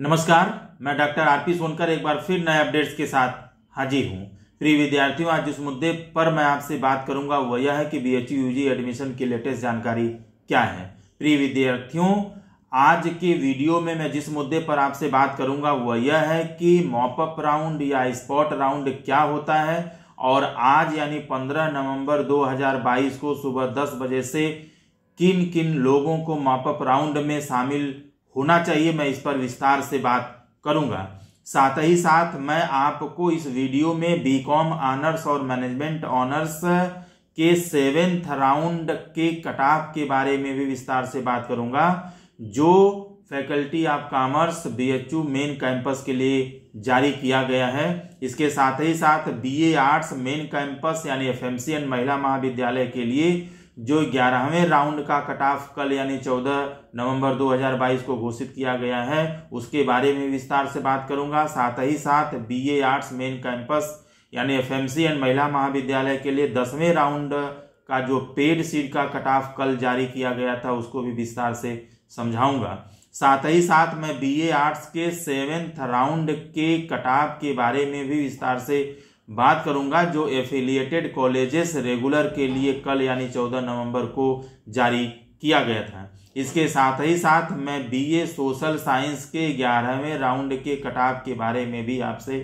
नमस्कार मैं doctor R P Sonkar एक बार फिर नए अपडेट्स के साथ हाजिर हूँ प्रिय विद्यार्थियों आज जिस मुद्दे पर मैं आपसे बात करूंगा वह यह है कि B H U G admission की लेटेस्ट जानकारी क्या है प्रिय विद्यार्थियों आज के वीडियो में मैं जिस मुद्दे पर आपसे बात करूंगा वह यह है कि मॉपअप राउंड या स्पॉट राउंड क्या होता है और आज यानी 15 नवंबर 2022 को सुबह 10 बजे से किन किन लोगों को मॉपअप राउंड में शामिल होना चाहिए मैं इस पर विस्तार से बात करूंगा साथ ही साथ मैं आपको इस वीडियो में बीकॉम ऑनर्स और मैनेजमेंट ऑनर्स के सेवेंथ राउंड के कटाप के बारे में भी विस्तार से बात करूंगा जो faculty of commerce BHU main campus के लिए जारी किया गया है इसके साथ ही साथ बीए आर्ट्स मेन कैंपस यानी एफएमसीएन महिला महाविद्यालय के लिए जो ग्यारहवें राउंड का कट ऑफ कल यानी 14 नवंबर 2022 को घोषित किया गया है उसके बारे में विस्तार से बात करूंगा साथ ही साथ B A arts main campus यानी एफ एम सी एंड महिला महाविद्यालय के लिए दसवें राउंड का जो पेड सीट का कट ऑफ कल जारी किया गया था उसको भी विस्तार से समझाऊंगा साथ ही साथ मैं बी ए आर्ट्स के सेवेंथ राउंड के कट ऑफ के बारे में भी विस्तार से बात करूंगा जो एफिलिएटेड कॉलेजेस रेगुलर के लिए कल यानी चौदह नवंबर को जारी किया गया था इसके साथ ही साथ मैं बीए सोशल साइंस के ग्यारहवें राउंड के कटाव के बारे में भी आपसे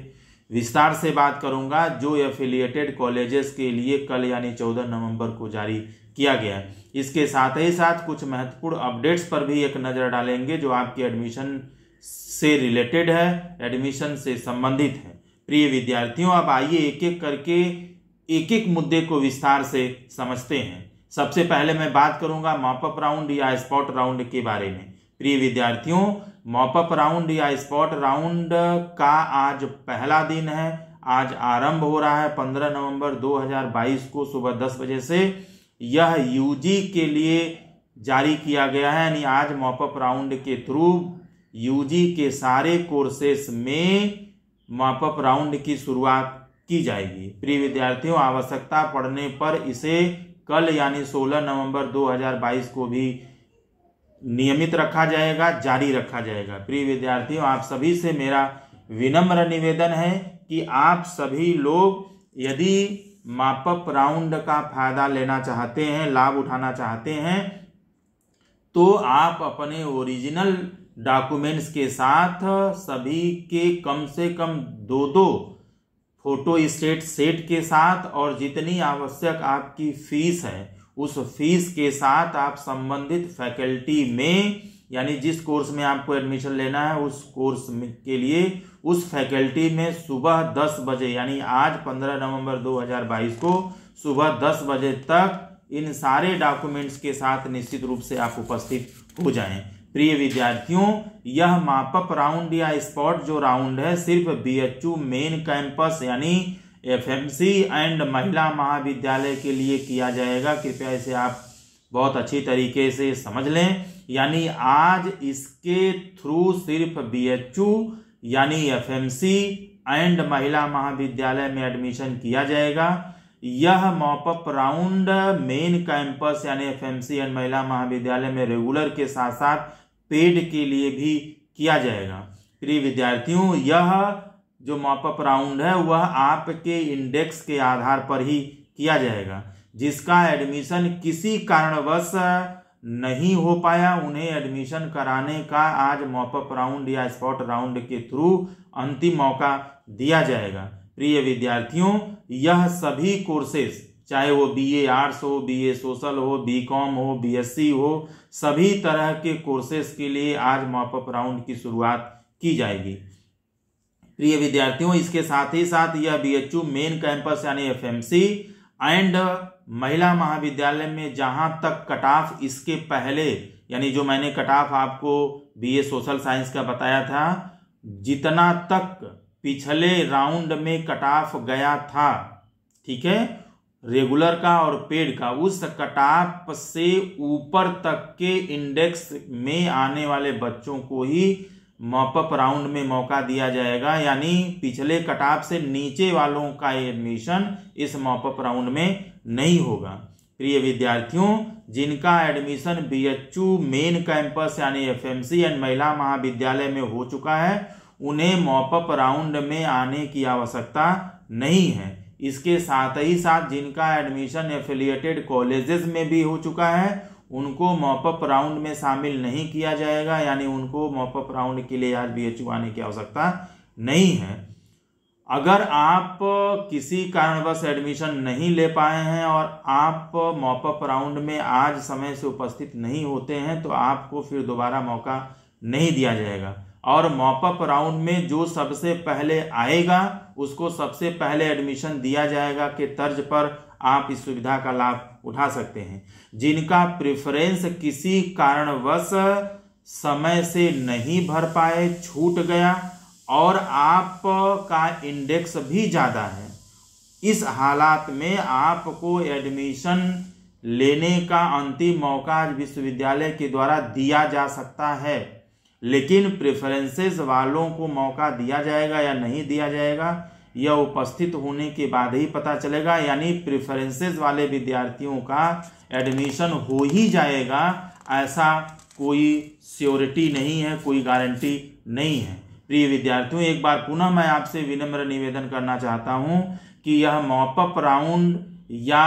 विस्तार से बात करूंगा जो एफिलिएटेड कॉलेजेस के लिए कल यानी चौदह नवंबर को जारी किया गया इसके साथ ही साथ कुछ महत्वपूर्ण अपडेट्स पर भी एक नज़र डालेंगे जो आपके एडमिशन से रिलेटेड है एडमिशन से संबंधित है प्रिय विद्यार्थियों अब आइए एक एक करके एक एक मुद्दे को विस्तार से समझते हैं सबसे पहले मैं बात करूंगा मॉपअप राउंड या स्पॉट राउंड के बारे में प्रिय विद्यार्थियों मॉपअप राउंड या स्पॉट राउंड का आज पहला दिन है आज आरंभ हो रहा है 15 नवंबर 2022 को सुबह 10 बजे से यह यूजी के लिए जारी किया गया है यानी आज मॉपअप राउंड के थ्रू यूजी के सारे कोर्सेस में मापअप राउंड की शुरुआत की जाएगी प्रिय विद्यार्थियों आवश्यकता पड़ने पर इसे कल यानी 16 नवंबर 2022 को भी नियमित रखा जाएगा जारी रखा जाएगा प्रिय विद्यार्थियों आप सभी से मेरा विनम्र निवेदन है कि आप सभी लोग यदि मापअप राउंड का फायदा लेना चाहते हैं लाभ उठाना चाहते हैं तो आप अपने ओरिजिनल डॉक्यूमेंट्स के साथ सभी के कम से कम दो दो फोटो स्टेट सेट के साथ और जितनी आवश्यक आपकी फीस है उस फीस के साथ आप संबंधित फैकल्टी में यानी जिस कोर्स में आपको एडमिशन लेना है उस कोर्स के लिए उस फैकल्टी में सुबह 10 बजे यानी आज 15 नवंबर 2022 को सुबह 10 बजे तक इन सारे डॉक्यूमेंट्स के साथ निश्चित रूप से आप उपस्थित हो जाएं प्रिय विद्यार्थियों यह मापअप राउंड या स्पॉट जो राउंड है सिर्फ बीएचयू मेन कैंपस यानी एफएमसी एंड महिला महाविद्यालय के लिए किया जाएगा कृपया इसे आप बहुत अच्छी तरीके से समझ लें यानी आज इसके थ्रू सिर्फ बीएचयू यानी एफएमसी एंड महिला महाविद्यालय में एडमिशन किया जाएगा यह मॉपअप राउंड मेन कैंपस यानी एफएमसी एंड महिला महाविद्यालय में रेगुलर के साथ साथ पेड के लिए भी किया जाएगा प्रिय विद्यार्थियों यह जो मॉपअप राउंड है वह आपके इंडेक्स के आधार पर ही किया जाएगा जिसका एडमिशन किसी कारणवश नहीं हो पाया उन्हें एडमिशन कराने का आज मॉपअप राउंड या स्पॉट राउंड के थ्रू अंतिम मौका दिया जाएगा प्रिय विद्यार्थियों यह सभी कोर्सेज चाहे वो बी ए आर्ट्स हो बी ए सोशल हो बी कॉम हो बी एस सी हो सभी तरह के कोर्सेस के लिए आज मॉपअप राउंड की शुरुआत की जाएगी प्रिय विद्यार्थियों इसके साथ ही साथ यह B H U main campus यानी एफ एम सी एंड महिला महाविद्यालय में जहाँ तक कट ऑफ इसके पहले यानी जो मैंने कट ऑफ आपको बी ए सोशल साइंस का बताया था जितना तक पिछले राउंड में कट ऑफ गया था ठीक है रेगुलर का और पेड का उस कटाप से ऊपर तक के इंडेक्स में आने वाले बच्चों को ही मॉपअप राउंड में मौका दिया जाएगा यानी पिछले कटाप से नीचे वालों का एडमिशन इस मॉपअप राउंड में नहीं होगा प्रिय विद्यार्थियों जिनका एडमिशन बी मेन कैंपस यानी एफएमसी एंड महिला महाविद्यालय में हो चुका है उन्हें मॉपअप राउंड में आने की आवश्यकता नहीं है इसके साथ ही साथ जिनका एडमिशन एफिलिएटेड कॉलेजेस में भी हो चुका है उनको मॉपअप राउंड में शामिल नहीं किया जाएगा यानी उनको मॉपअप राउंड के लिए आज बी एच आने की आवश्यकता नहीं है अगर आप किसी कारणवश एडमिशन नहीं ले पाए हैं और आप मॉपअप राउंड में आज समय से उपस्थित नहीं होते हैं तो आपको फिर दोबारा मौका नहीं दिया जाएगा और मॉपअप राउंड में जो सबसे पहले आएगा उसको सबसे पहले एडमिशन दिया जाएगा के तर्ज पर आप इस सुविधा का लाभ उठा सकते हैं जिनका प्रेफरेंस किसी कारणवश समय से नहीं भर पाए छूट गया और आप का इंडेक्स भी ज़्यादा है इस हालात में आपको एडमिशन लेने का अंतिम मौका विश्वविद्यालय के द्वारा दिया जा सकता है लेकिन प्रेफरेंसेस वालों को मौका दिया जाएगा या नहीं दिया जाएगा यह उपस्थित होने के बाद ही पता चलेगा यानी प्रेफरेंसेस वाले विद्यार्थियों का एडमिशन हो ही जाएगा ऐसा कोई स्योरिटी नहीं है कोई गारंटी नहीं है प्रिय विद्यार्थियों एक बार पुनः मैं आपसे विनम्र निवेदन करना चाहता हूं कि यह मॉपअप राउंड या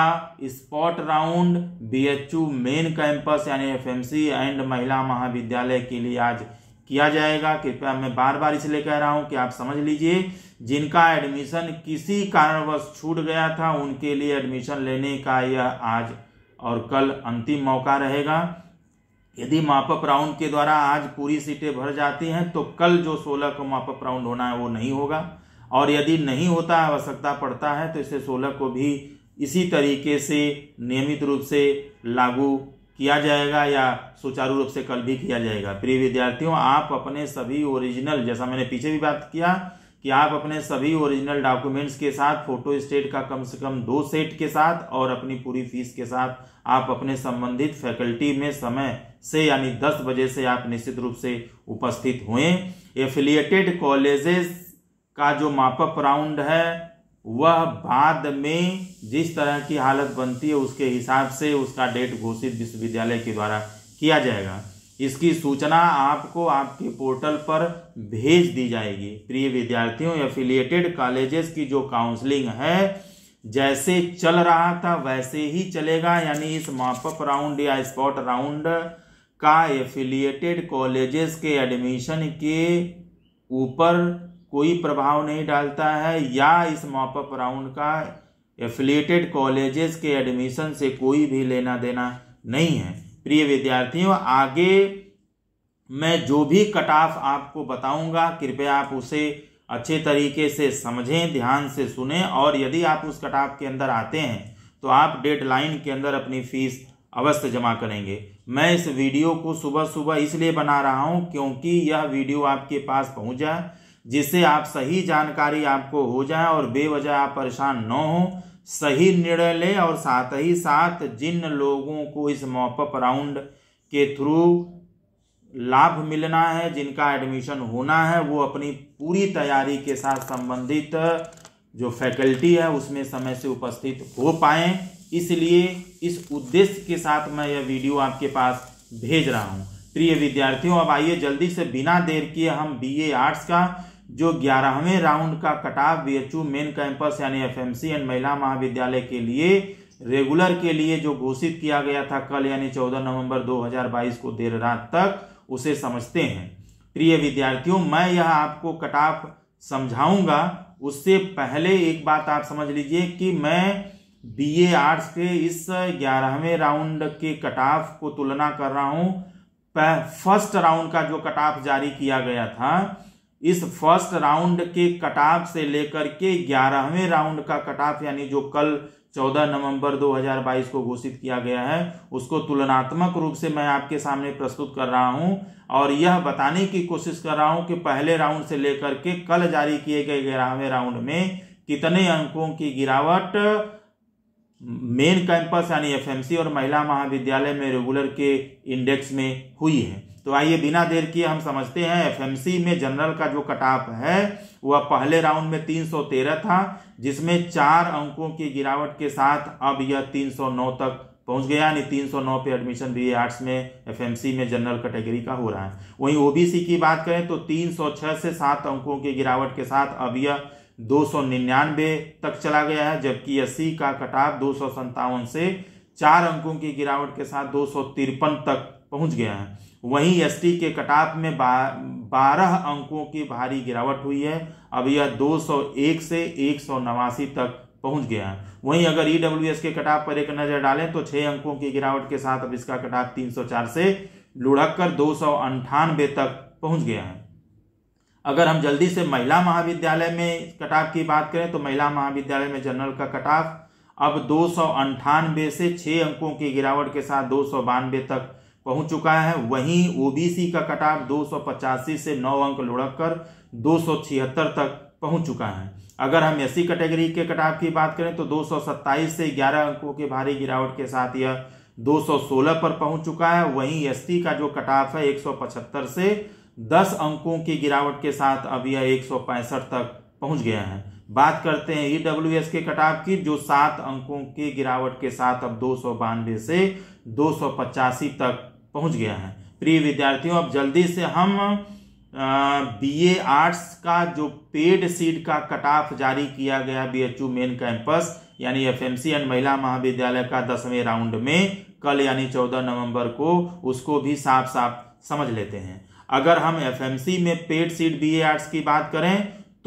spot round BHU main campus यानी एफएमसी एंड महिला महाविद्यालय के लिए आज किया जाएगा कृपया मैं बार बार इसलिए कह रहा हूं कि आप समझ लीजिए जिनका एडमिशन किसी कारणवश छूट गया था उनके लिए एडमिशन लेने का यह आज और कल अंतिम मौका रहेगा यदि मापअप राउंड के द्वारा आज पूरी सीटें भर जाती हैं तो कल जो सोलह को मापअप राउंड होना है वो नहीं होगा और यदि नहीं होता आवश्यकता पड़ता है तो इसे सोलह को भी इसी तरीके से नियमित रूप से लागू किया जाएगा या सुचारू रूप से कल भी किया जाएगा प्रिय विद्यार्थियों आप अपने सभी ओरिजिनल जैसा मैंने पीछे भी बात किया कि आप अपने सभी ओरिजिनल डॉक्यूमेंट्स के साथ फोटो स्टेट का कम से कम दो सेट के साथ और अपनी पूरी फीस के साथ आप अपने संबंधित फैकल्टी में समय से यानी दस बजे से आप निश्चित रूप से उपस्थित हुए एफिलिएटेड कॉलेजेस का जो मापअप राउंड है वह बाद में जिस तरह की हालत बनती है उसके हिसाब से उसका डेट घोषित विश्वविद्यालय के द्वारा किया जाएगा इसकी सूचना आपको आपके पोर्टल पर भेज दी जाएगी प्रिय विद्यार्थियों एफिलिएटेड कॉलेजेस की जो काउंसलिंग है जैसे चल रहा था वैसे ही चलेगा यानी इस मापअप राउंड या स्पॉट राउंड का एफिलिएटेड कॉलेजेस के एडमिशन के ऊपर कोई प्रभाव नहीं डालता है या इस मॉपअप राउंड का एफिलेटेड कॉलेजेस के एडमिशन से कोई भी लेना देना नहीं है प्रिय विद्यार्थियों आगे मैं जो भी कट ऑफ आपको बताऊंगा कृपया आप उसे अच्छे तरीके से समझें ध्यान से सुने और यदि आप उस कट ऑफ के अंदर आते हैं तो आप डेडलाइन के अंदर अपनी फीस अवश्य जमा करेंगे मैं इस वीडियो को सुबह सुबह इसलिए बना रहा हूं क्योंकि यह वीडियो आपके पास पहुंच जाए जिससे आप सही जानकारी आपको हो जाए और बेवजह आप परेशान न हो सही निर्णय ले और साथ ही साथ जिन लोगों को इस मॉपअप राउंड के थ्रू लाभ मिलना है जिनका एडमिशन होना है वो अपनी पूरी तैयारी के साथ संबंधित जो फैकल्टी है उसमें समय से उपस्थित हो पाए इसलिए इस उद्देश्य के साथ मैं यह वीडियो आपके पास भेज रहा हूँ प्रिय विद्यार्थियों अब आइए जल्दी से बिना देर किए हम बीए आर्ट्स का जो ग्यारहवें राउंड का कटाव यू मेन कैंपस यानी सी एंड महिला महाविद्यालय के लिए रेगुलर के लिए जो घोषित किया गया था कल यानी 14 नवंबर 2022 को देर रात तक उसे समझते हैं प्रिय विद्यार्थियों मैं यह आपको कटाव समझाऊंगा उससे पहले एक बात आप समझ लीजिए कि मैं बी ए आर्ट्स के इस ग्यारहवें राउंड के कटाफ को तुलना कर रहा हूं फर्स्ट राउंड का जो कटाफ जारी किया गया था इस फर्स्ट राउंड के कटाफ से लेकर के ग्यारहवें राउंड का कटाफ यानी जो कल 14 नवंबर 2022 को घोषित किया गया है उसको तुलनात्मक रूप से मैं आपके सामने प्रस्तुत कर रहा हूं और यह बताने की कोशिश कर रहा हूं कि पहले राउंड से लेकर के कल जारी किए गए ग्यारहवें राउंड में कितने अंकों की गिरावट मेन कैंपस यानी एफएमसी और महिला महाविद्यालय में रेगुलर के इंडेक्स में हुई है तो आइए बिना देर किए हम समझते हैं एफ में जनरल का जो कटाप है वह पहले राउंड में 313 था जिसमें चार अंकों की गिरावट के साथ अब यह 309 तक पहुंच गया यानी 309 पे एडमिशन बी आर्ट्स में एफ में जनरल कैटेगरी का हो रहा है वहीं ओ की बात करें तो 306 से सात अंकों की गिरावट के साथ अब यह दो तक चला गया है जबकि सी का कटाप दो से चार अंकों की गिरावट के साथ दो तक पहुंच गया है वहीं एस के कटाप में बारह अंकों की भारी गिरावट हुई है अब यह 201 से एक तक पहुंच गया है वहीं अगर ई e के कटाप पर एक नजर डालें तो छह अंकों की गिरावट के साथ अब इसका कटाप 304 से लुढ़क कर दो तक पहुंच गया है अगर हम जल्दी से महिला महाविद्यालय में कटाप की बात करें तो महिला महाविद्यालय में जनरल का कटाफ अब दो से छह अंकों की गिरावट के साथ दो तक पहुंच चुका है वहीं ओबीसी का कटाव दो से नौ अंक लुढ़क कर दो तक पहुंच चुका है अगर हम एससी कैटेगरी के कटाव की बात करें तो 227 से 11 अंकों के भारी गिरावट के साथ यह 216 पर पहुंच चुका है वहीं एसटी का जो कटाव है 175 से 10 अंकों की गिरावट के साथ अब यह एक तक पहुंच गया है बात करते हैं ईडब्ल्यू के कटाव की जो सात अंकों की गिरावट के साथ अब दो से दो तक पहुंच गया है प्रिय विद्यार्थियों अब जल्दी से हम बी ए आर्ट्स का जो पेड सीट का कट ऑफ जारी किया गया B H U main campus यानी सी एंड महिला महाविद्यालय का दसवें राउंड में कल यानी चौदह नवंबर को उसको भी साफ साफ समझ लेते हैं अगर हम एफ एम सी में paid seat B A arts की बात करें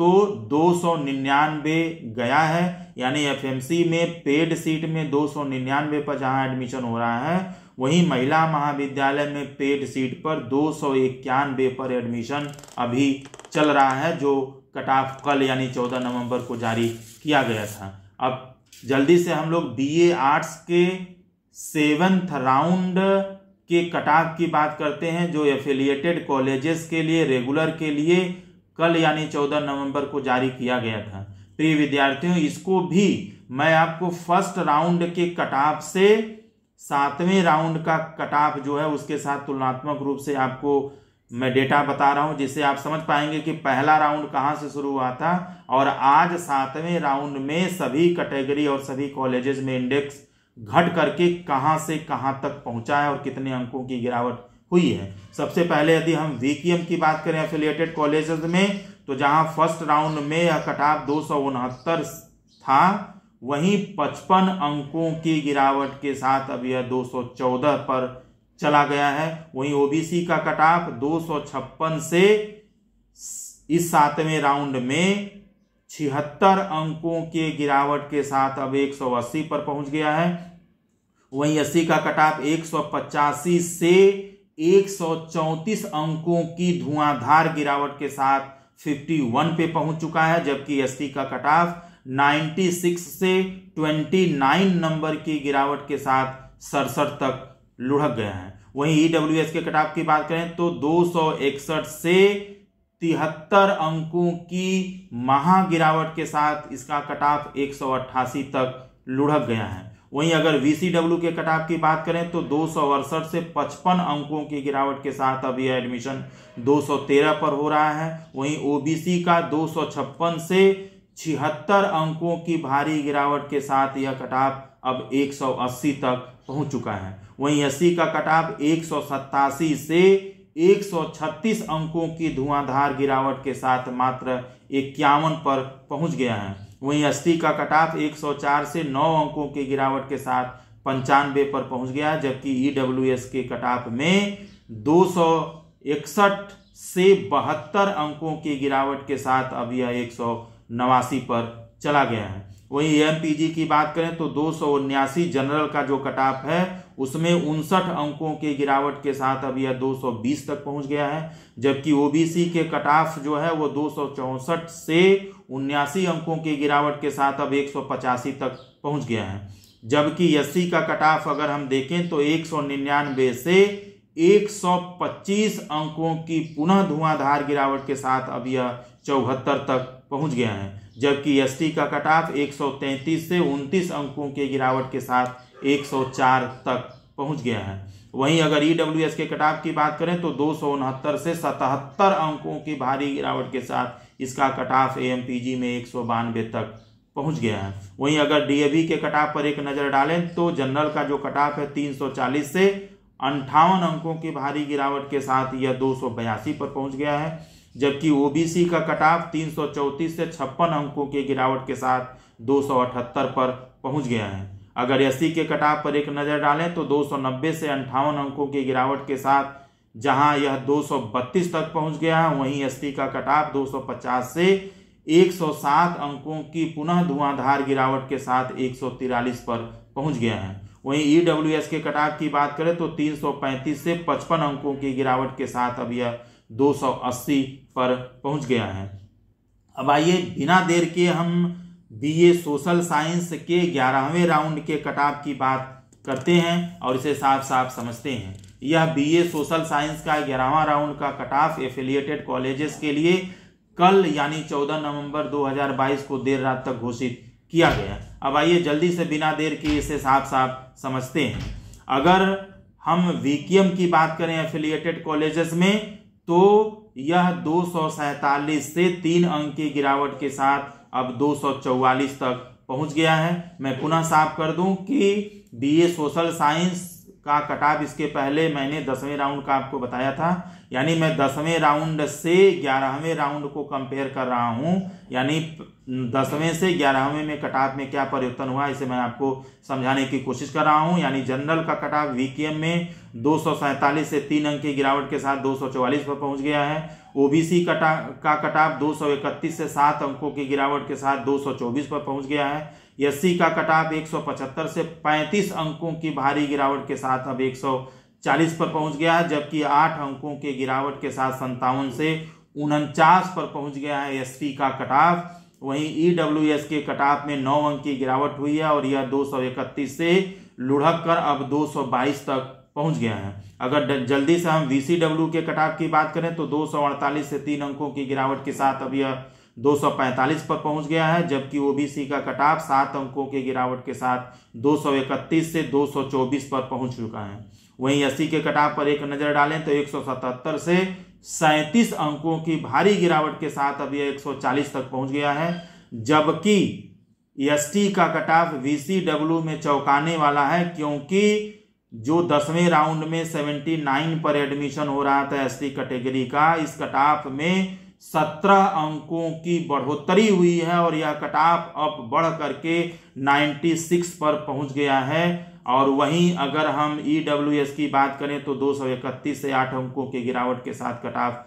तो दो सौ निन्यानवे गया है यानी एफ एम सी में पेड सीट में दो सौ निन्यानवे पर जहां एडमिशन हो रहा है वहीं महिला महाविद्यालय में पेड सीट पर दो सौ इक्यानबे पर एडमिशन अभी चल रहा है जो कट ऑफ कल यानी चौदह नवंबर को जारी किया गया था अब जल्दी से हम लोग ए आर्ट्स के सेवन्थ राउंड के कट ऑफ की बात करते हैं जो एफिलिएटेड कॉलेजेस के लिए रेगुलर के लिए कल यानी चौदह नवंबर को जारी किया गया था प्रिय विद्यार्थियों इसको भी मैं आपको फर्स्ट राउंड के कट ऑफ से सातवें राउंड का कट ऑफ जो है उसके साथ तुलनात्मक रूप से आपको मैं डेटा बता रहा हूं जिससे आप समझ पाएंगे कि पहला राउंड कहां से शुरू हुआ था और आज सातवें राउंड में सभी कैटेगरी और सभी कॉलेजेस में इंडेक्स घट करके कहां से कहां तक पहुंचा है और कितने अंकों की गिरावट हुई है सबसे पहले यदि हम वीकेएम की बात करें एफिलिएटेड कॉलेजेस में तो जहां फर्स्ट राउंड में यह कट दो था वहीं पचपन अंकों की गिरावट के साथ अब यह 214 पर चला गया है वहीं ओबीसी का कटाप दो से इस सातवें राउंड में छिहत्तर अंकों के गिरावट के साथ अब 180 पर पहुंच गया है वहीं अस्सी का कटाप एक से एक अंकों की धुआंधार गिरावट के साथ 51 पे पहुंच चुका है जबकि एस का कटाफ 96 से 29 नंबर की गिरावट के साथ सड़सठ तक लुढ़क गए हैं वहीं ईडब्ल्यू e के कटाव की बात करें तो दो से तिहत्तर अंकों की महा गिरावट के साथ इसका कटाफ एक तक लुढ़क गया है वहीं अगर वीसीडब्ल्यू के कटाव की बात करें तो दो से 55 अंकों की गिरावट के साथ अब यह एडमिशन 213 पर हो रहा है वहीं ओबीसी का दो से छिहत्तर अंकों की भारी गिरावट के साथ यह कटाव अब 180 तक पहुंच चुका है वहीं अस्सी का कटाव एक से 136 अंकों की धुआंधार गिरावट के साथ मात्र इक्यावन पर पहुंच गया है वहीं अस्थि का कटाव 104 से 9 अंकों की गिरावट के साथ पंचानवे पर पहुंच गया जबकि ई e के कटाव में दो से बहत्तर अंकों की गिरावट के साथ अब यह एक सौ नवासी पर चला गया है वहीं एमपीजी की बात करें तो दो जनरल का जो कटाप है उसमें उनसठ अंकों के गिरावट के साथ अब यह 220 तक पहुंच गया है जबकि ओबीसी के कटाफ जो है वो दो से उन्यासी अंकों के गिरावट के साथ अब एक तक पहुंच गया है जबकि एस का कटाफ अगर हम देखें तो एक से 125 अंकों की पुनः धुआंधार गिरावट के साथ अब यह चौहत्तर तक पहुंच गया है जबकि एस का कट ऑफ एक से उनतीस अंकों के गिरावट के साथ 104 तक पहुंच गया है वहीं अगर ई e के कट ऑफ की बात करें तो दो से सतहत्तर अंकों की भारी गिरावट के साथ इसका कट ऑफ ए में एक तक पहुंच गया है वहीं अगर डी के कटाप पर एक नज़र डालें तो जनरल का जो कटाप है 340 से अंठावन अंकों की भारी गिरावट के साथ यह दो पर पहुंच गया है जबकि ओबीसी का कटाव 334 से छप्पन अंकों के गिरावट के साथ 278 पर पहुंच गया है अगर एस के कटाव पर एक नज़र डालें तो 290 से अंठावन अंकों की गिरावट के साथ जहां यह 232 तक पहुंच गया है वहीं एस का कटाव 250 से 107 अंकों की पुनः धुआंधार गिरावट के साथ एक पर पहुंच गया है वहीं ई e के कटाव की बात करें तो 335 से 55 अंकों की गिरावट के साथ अब यह 280 पर पहुंच गया है अब आइए बिना देर के हम बीए सोशल साइंस के ग्यारहवें राउंड के कटाव की बात करते हैं और इसे साफ साफ समझते हैं यह बीए सोशल साइंस का ग्यारहवा राउंड का कटाफ एफिलिएटेड कॉलेजेस के लिए कल यानी 14 नवंबर 2022 को देर रात तक घोषित किया गया अब आइए जल्दी से बिना देर के इसे साफ साफ समझते हैं अगर हम वीकेएम की बात करें एफिलिएटेड कॉलेजेस में तो यह दो से तीन अंक की गिरावट के साथ अब दो तक पहुंच गया है मैं पुनः साफ कर दूं कि बीए सोशल साइंस का कटाप इसके पहले मैंने दसवें राउंड का आपको बताया था यानी मैं दसवें राउंड से ग्यारहवें राउंड को कंपेयर कर रहा हूँ यानी दसवें से ग्यारहवें में कटाप में क्या परिवर्तन हुआ इसे मैं आपको समझाने की कोशिश कर रहा हूँ यानी जनरल का कटाप एम में दो से तीन अंक की गिरावट के साथ दो पर पहुँच गया है ओबीसी कटा का कटाप इकतीस से सात अंकों की गिरावट के साथ चौबीस पर पहुंच गया है एस का कटाप एक से 35 अंकों की भारी गिरावट के साथ अब 140 पर पहुंच गया है जबकि 8 अंकों के गिरावट के साथ संतावन से उनचास पर पहुंच गया है एस का कटाफ वहीं ई e के कटाफ में नौ अंक की गिरावट हुई है और यह दो से लुढ़क कर अब 222 तक पहुंच गया है अगर जल्दी से हम वी के कटाफ की बात करें तो दो से तीन अंकों की गिरावट के साथ अब यह 245 पर पहुंच गया है जबकि ओबीसी का कटाव सात अंकों के गिरावट के साथ 231 से 224 पर पहुंच चुका है वहीं एस के कटाव पर एक नज़र डालें तो 177 से सैंतीस अंकों की भारी गिरावट के साथ अब यह 140 तक पहुंच गया है जबकि एस का कटाव वी में चौंकाने वाला है क्योंकि जो दसवें राउंड में 79 पर एडमिशन हो रहा था एस कैटेगरी का इस कटाफ में सत्रह अंकों की बढ़ोतरी हुई है और यह कटाप अब बढ़ करके 96 पर पहुंच गया है और वहीं अगर हम ई e की बात करें तो दो से आठ अंकों के गिरावट के साथ कटाफ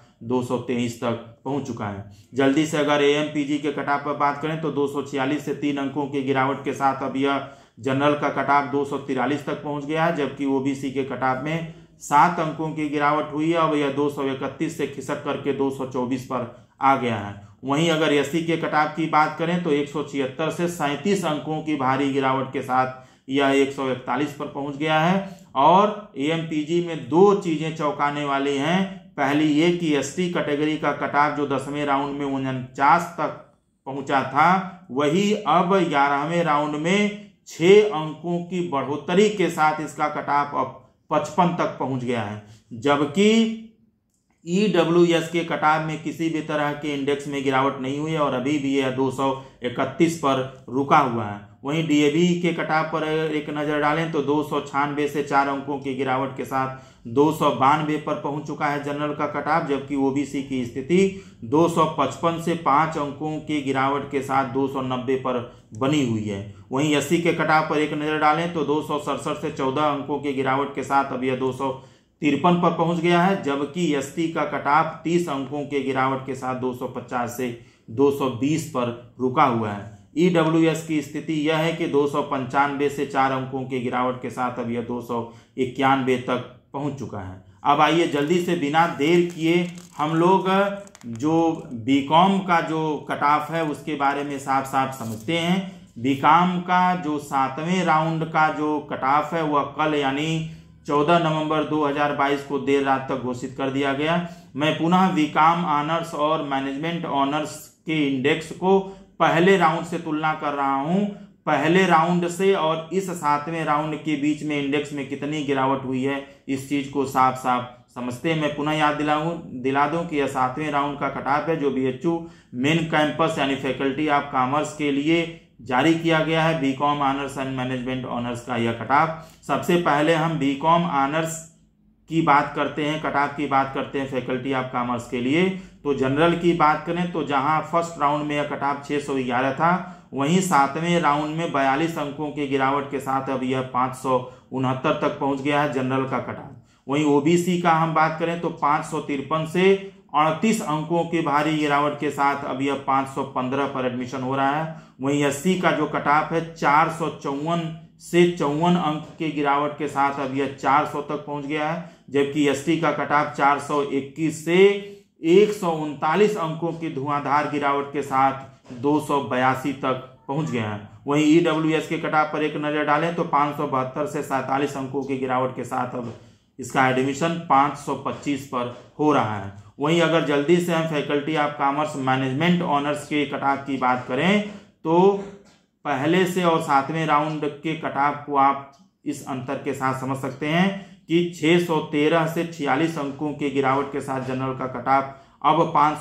तेईस तक पहुंच चुका है जल्दी से अगर ए के कटाफ पर बात करें तो छियालीस से तीन अंकों के गिरावट के साथ अब यह जनरल का कटाफ दो तक पहुंच गया है जबकि ओबीसी के कटाप में सात अंकों की गिरावट हुई है अब यह दो सौ इकतीस से खिसक करके दो सौ चौबीस पर आ गया है वहीं अगर एस के कटाव की बात करें तो एक सौ छिहत्तर से सैंतीस अंकों की भारी गिरावट के साथ यह एक सौ इकतालीस पर पहुंच गया है और ए में दो चीज़ें चौंकाने वाली हैं पहली ये कि एस कैटेगरी का कटाव जो दसवें राउंड में उनचास तक पहुंचा था वही अब ग्यारहवें राउंड में छः अंकों की बढ़ोतरी के साथ इसका कटाव अब पचपन तक पहुंच गया है जबकि ई डब्ल्यू एस के कटाव में किसी भी तरह के इंडेक्स में गिरावट नहीं हुई है और अभी भी यह दो सौ इकतीस पर रुका हुआ है वहीं डीएबी के कटाव पर एक नज़र डालें तो दो सौ से चार अंकों की गिरावट के साथ दो सौ बानवे पर पहुंच चुका है जनरल का कटाव जबकि ओबीसी की स्थिति दो सौ पचपन से पाँच अंकों की गिरावट के साथ दो सौ नब्बे पर बनी हुई है वहीं एससी के कटाव पर एक नज़र डालें तो दो सौ सड़सठ से चौदह अंकों की गिरावट के साथ अब यह दो सौ तिरपन पर पहुंच गया है जबकि एसटी का कटाव तीस अंकों के गिरावट के साथ पचास से 220 पर रुका हुआ है ई e की स्थिति यह है कि दो से चार अंकों के गिरावट के साथ अब यह दो तक पहुंच चुका है अब आइए जल्दी से बिना देर किए हम लोग जो बी का जो कट ऑफ है उसके बारे में साफ साफ समझते हैं बी का जो सातवें राउंड का जो कट ऑफ है वह कल यानी 14 नवंबर 2022 को देर रात तक घोषित कर दिया गया मैं पुनः बीकॉम ऑनर्स और मैनेजमेंट ऑनर्स के इंडेक्स को पहले राउंड से तुलना कर रहा हूं पहले राउंड से और इस सातवें राउंड के बीच में इंडेक्स में कितनी गिरावट हुई है इस चीज को साफ साफ समझते हैं मैं पुनः याद दिलाऊं दिला दूं कि यह सातवें राउंड का कटाप है जो B H U main campus यानी फैकल्टी ऑफ कॉमर्स के लिए जारी किया गया है B com honours and management honours का यह कटाप सबसे पहले हम बी कॉम ऑनर्स की बात करते हैं कट ऑफ की बात करते हैं फैकल्टी ऑफ कॉमर्स के लिए तो जनरल की बात करें तो जहां फर्स्ट राउंड में यह कट ऑफ छः सौ ग्यारह था वहीं सातवें राउंड में बयालीस अंकों के गिरावट के साथ अब यह पाँच सौ उनहत्तर तक पहुंच गया है जनरल का कट ऑफ वहीं ओबीसी का हम बात करें तो पाँच सौ तिरपन से अड़तीस अंकों की भारी गिरावट के साथ अब यह सौ पंद्रह पर एडमिशन हो रहा है वहीं एससी का जो कट ऑफ है चार सौ चौवन से चौवन अंक के गिरावट के साथ अब यह 400 तक पहुंच गया है जबकि टी का कटाव 421 से एक अंकों की धुआंधार गिरावट के साथ दो तक पहुंच गए हैं वहीं ई e के कटाव पर एक नज़र डालें तो पाँच से सैंतालीस अंकों की गिरावट के साथ अब इसका एडमिशन 525 पर हो रहा है वहीं अगर जल्दी से हम faculty of commerce management honours के कटाव की बात करें तो पहले से और सातवें राउंड के कटाव को आप इस अंतर के साथ समझ सकते हैं कि 613 से छियालीस अंकों के गिरावट के साथ जनरल का कटाव अब पाँच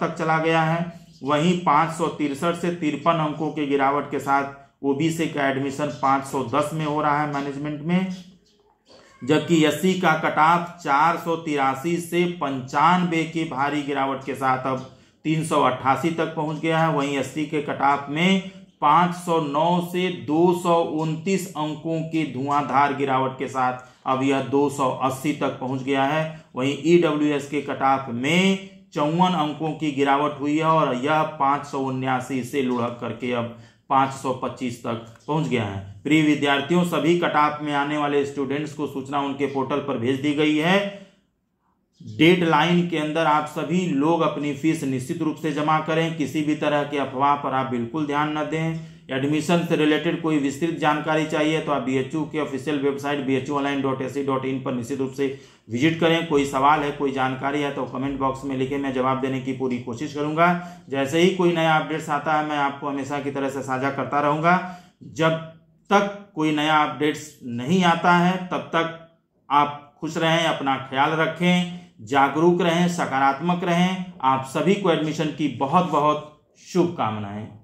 तक चला गया है वहीं पाँच से तिरपन अंकों के गिरावट के साथ ओबीसी का एडमिशन 510 में हो रहा है मैनेजमेंट में जबकि एस का कटाफ चार से पंचानवे की भारी गिरावट के साथ अब तीन तक पहुंच गया है वहीं एस के कटाफ में 509 से दो अंकों के धुआंधार गिरावट के साथ अब यह 280 तक पहुंच गया है वहीं ई e के कटाफ में चौवन अंकों की गिरावट हुई है और यह पाँच से लुढ़क करके अब 525 तक पहुंच गया है प्रिय विद्यार्थियों सभी कटाप में आने वाले स्टूडेंट्स को सूचना उनके पोर्टल पर भेज दी गई है डेडलाइन के अंदर आप सभी लोग अपनी फीस निश्चित रूप से जमा करें किसी भी तरह के अफवाह पर आप बिल्कुल ध्यान न दें एडमिशन से रिलेटेड कोई विस्तृत जानकारी चाहिए तो आप बी के ऑफिशियल वेबसाइट बी एच पर निश्चित रूप से विजिट करें कोई सवाल है कोई जानकारी है तो कमेंट बॉक्स में लिखें मैं जवाब देने की पूरी कोशिश करूंगा जैसे ही कोई नया अपडेट्स आता है मैं आपको हमेशा की तरह से साझा करता रहूंगा जब तक कोई नया अपडेट्स नहीं आता है तब तक आप खुश रहें अपना ख्याल रखें जागरूक रहें सकारात्मक रहें आप सभी को एडमिशन की बहुत बहुत शुभकामनाएं